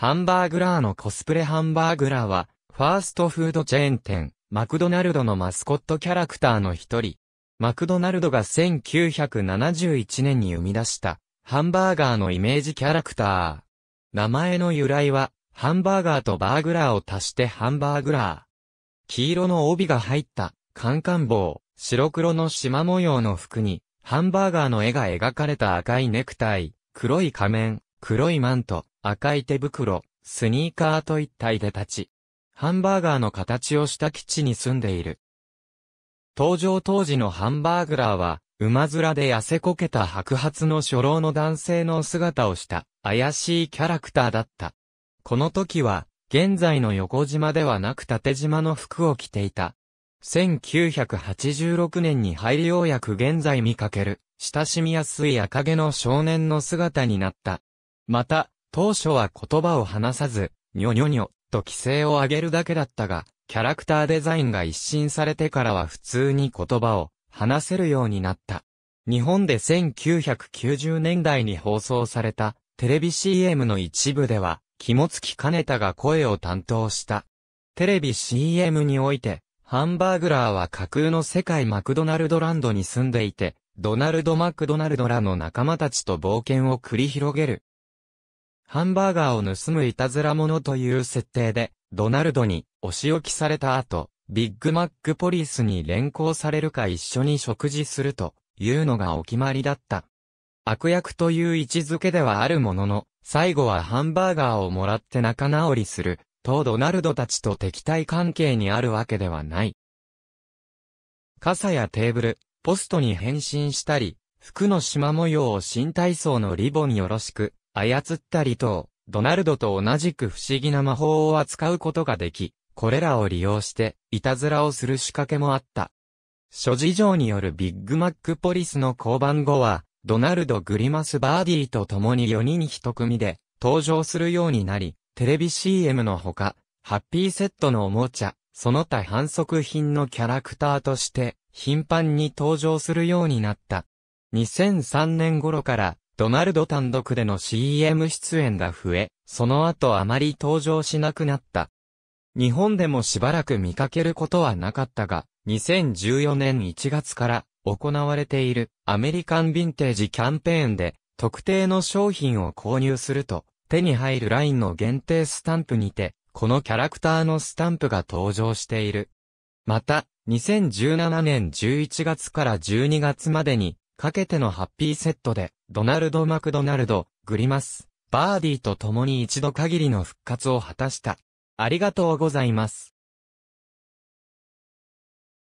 ハンバーグラーのコスプレハンバーグラーは、ファーストフードチェーン店、マクドナルドのマスコットキャラクターの一人。マクドナルドが1971年に生み出した、ハンバーガーのイメージキャラクター。名前の由来は、ハンバーガーとバーグラーを足してハンバーグラー。黄色の帯が入った、カンカン帽、白黒の縞模様の服に、ハンバーガーの絵が描かれた赤いネクタイ、黒い仮面、黒いマント、赤い手袋、スニーカーと一体で立ち、ハンバーガーの形をした基地に住んでいる。登場当時のハンバーグラーは、馬面で痩せこけた白髪の初老の男性の姿をした怪しいキャラクターだった。この時は、現在の横島ではなく縦島の服を着ていた。1986年に入りようやく現在見かける、親しみやすい赤毛の少年の姿になった。また、当初は言葉を話さず、にょにょにょと規制を上げるだけだったが、キャラクターデザインが一新されてからは普通に言葉を話せるようになった。日本で1990年代に放送されたテレビ CM の一部では、肝付ねたが声を担当した。テレビ CM において、ハンバーグラーは架空の世界マクドナルドランドに住んでいて、ドナルド・マクドナルドらの仲間たちと冒険を繰り広げるハンバーガーを盗むいたずら者という設定で、ドナルドにお仕置きされた後、ビッグマックポリスに連行されるか一緒に食事するというのがお決まりだった。悪役という位置づけではあるものの、最後はハンバーガーをもらって仲直りする、とドナルドたちと敵対関係にあるわけではない。傘やテーブル、ポストに変身したり、服の縞模様を新体操のリボンよろしく、操ったりと、ドナルドと同じく不思議な魔法を扱うことができ、これらを利用して、いたずらをする仕掛けもあった。諸事情によるビッグマックポリスの交番後は、ドナルド・グリマス・バーディーと共に4人一組で登場するようになり、テレビ CM のほか、ハッピーセットのおもちゃ、その他反則品のキャラクターとして頻繁に登場するようになった。2003年頃からドナルド単独での CM 出演が増え、その後あまり登場しなくなった。日本でもしばらく見かけることはなかったが、2014年1月から行われているアメリカンヴィンテージキャンペーンで特定の商品を購入すると手に入るラインの限定スタンプにてこのキャラクターのスタンプが登場している。また2017年11月から12月までにかけてのハッピーセットでドナルド・マクドナルド、グリマス、バーディーと共に一度限りの復活を果たした。ありがとうございます。